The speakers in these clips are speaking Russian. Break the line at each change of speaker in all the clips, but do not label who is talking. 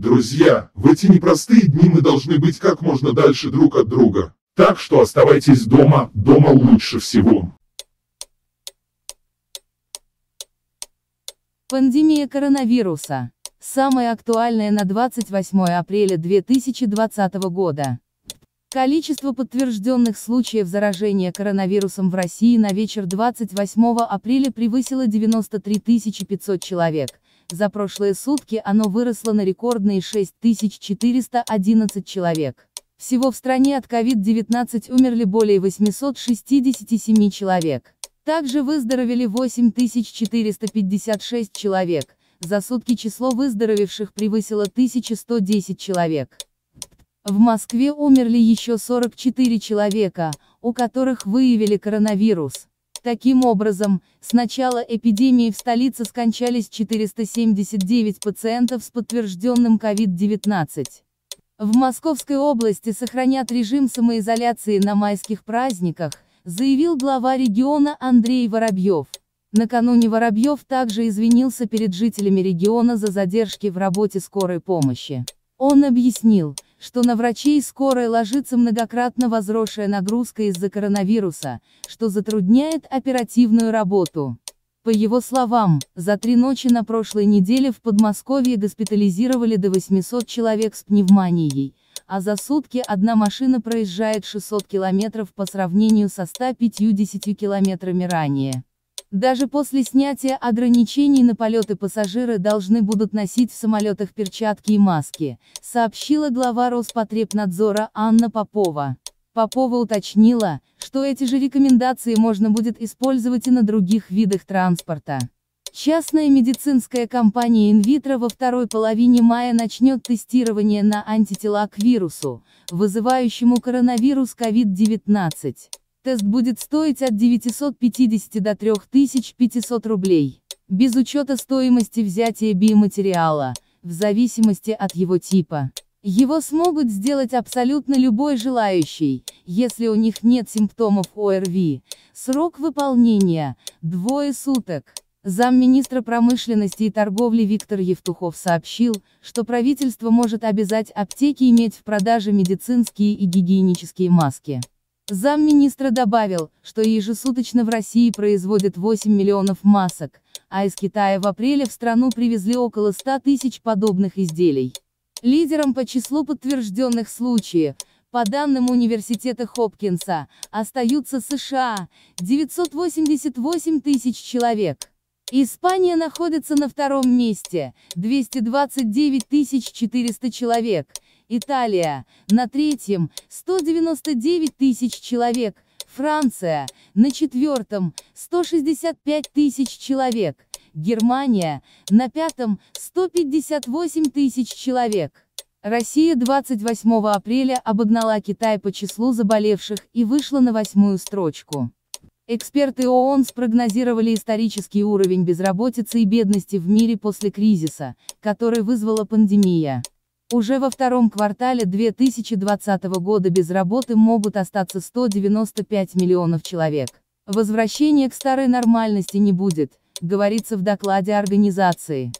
Друзья, в эти непростые дни мы должны быть как можно дальше друг от друга. Так что оставайтесь дома, дома лучше всего. Пандемия коронавируса. Самое актуальное на 28 апреля 2020 года. Количество подтвержденных случаев заражения коронавирусом в России на вечер 28 апреля превысило 93 500 человек, за прошлые сутки оно выросло на рекордные 6411 человек. Всего в стране от COVID-19 умерли более 867 человек. Также выздоровели 8456 человек, за сутки число выздоровевших превысило 1110 человек. В Москве умерли еще 44 человека, у которых выявили коронавирус. Таким образом, с начала эпидемии в столице скончались 479 пациентов с подтвержденным COVID-19. В Московской области сохранят режим самоизоляции на майских праздниках, заявил глава региона Андрей Воробьев. Накануне Воробьев также извинился перед жителями региона за задержки в работе скорой помощи. Он объяснил, что на врачей скорой ложится многократно возросшая нагрузка из-за коронавируса, что затрудняет оперативную работу. По его словам, за три ночи на прошлой неделе в Подмосковье госпитализировали до 800 человек с пневмонией, а за сутки одна машина проезжает 600 километров по сравнению со 150 километрами ранее. Даже после снятия ограничений на полеты пассажиры должны будут носить в самолетах перчатки и маски, сообщила глава Роспотребнадзора Анна Попова. Попова уточнила, что эти же рекомендации можно будет использовать и на других видах транспорта. Частная медицинская компания Invitro во второй половине мая начнет тестирование на антитела к вирусу, вызывающему коронавирус COVID-19. Тест будет стоить от 950 до 3500 рублей, без учета стоимости взятия биоматериала, в зависимости от его типа. Его смогут сделать абсолютно любой желающий, если у них нет симптомов ОРВИ. Срок выполнения – двое суток. Замминистра промышленности и торговли Виктор Евтухов сообщил, что правительство может обязать аптеки иметь в продаже медицинские и гигиенические маски. Замминистра добавил, что ежесуточно в России производят 8 миллионов масок, а из Китая в апреле в страну привезли около 100 тысяч подобных изделий. Лидером по числу подтвержденных случаев, по данным университета Хопкинса, остаются США – 988 тысяч человек. Испания находится на втором месте – 229 тысяч 400 человек – Италия, на третьем, 199 тысяч человек, Франция, на четвертом, 165 тысяч человек, Германия, на пятом, 158 тысяч человек. Россия 28 апреля обогнала Китай по числу заболевших и вышла на восьмую строчку. Эксперты ООН спрогнозировали исторический уровень безработицы и бедности в мире после кризиса, который вызвала пандемия. Уже во втором квартале 2020 года без работы могут остаться 195 миллионов человек. Возвращения к старой нормальности не будет, говорится в докладе организации.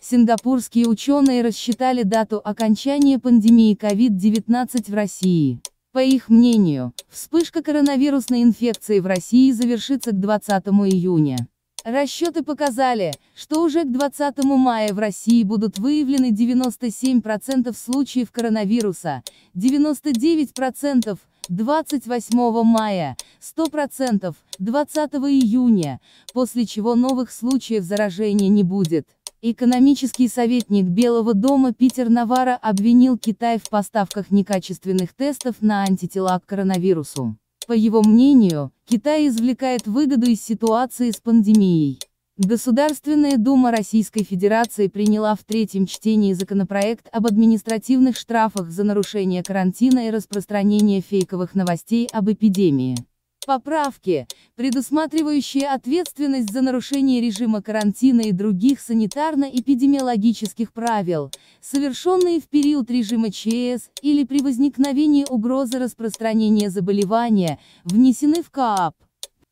Сингапурские ученые рассчитали дату окончания пандемии COVID-19 в России. По их мнению, вспышка коронавирусной инфекции в России завершится к 20 июня. Расчеты показали, что уже к 20 мая в России будут выявлены 97% случаев коронавируса, 99% 28 мая, 100% 20 июня, после чего новых случаев заражения не будет. Экономический советник Белого дома Питер Навара обвинил Китай в поставках некачественных тестов на антитела к коронавирусу. По его мнению, Китай извлекает выгоду из ситуации с пандемией. Государственная Дума Российской Федерации приняла в третьем чтении законопроект об административных штрафах за нарушение карантина и распространение фейковых новостей об эпидемии поправки, предусматривающие ответственность за нарушение режима карантина и других санитарно-эпидемиологических правил, совершенные в период режима ЧС или при возникновении угрозы распространения заболевания, внесены в КАП,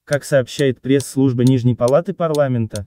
Как сообщает пресс-служба Нижней Палаты Парламента,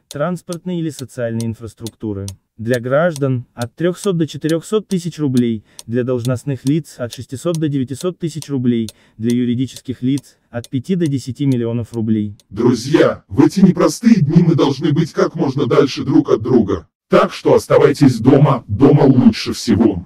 транспортной или социальной инфраструктуры. Для граждан – от 300 до 400 тысяч рублей, для должностных лиц – от 600 до 900 тысяч рублей, для юридических лиц – от 5 до 10 миллионов рублей. Друзья,
в эти непростые дни мы
должны быть как можно дальше друг от друга. Так что оставайтесь дома, дома лучше всего.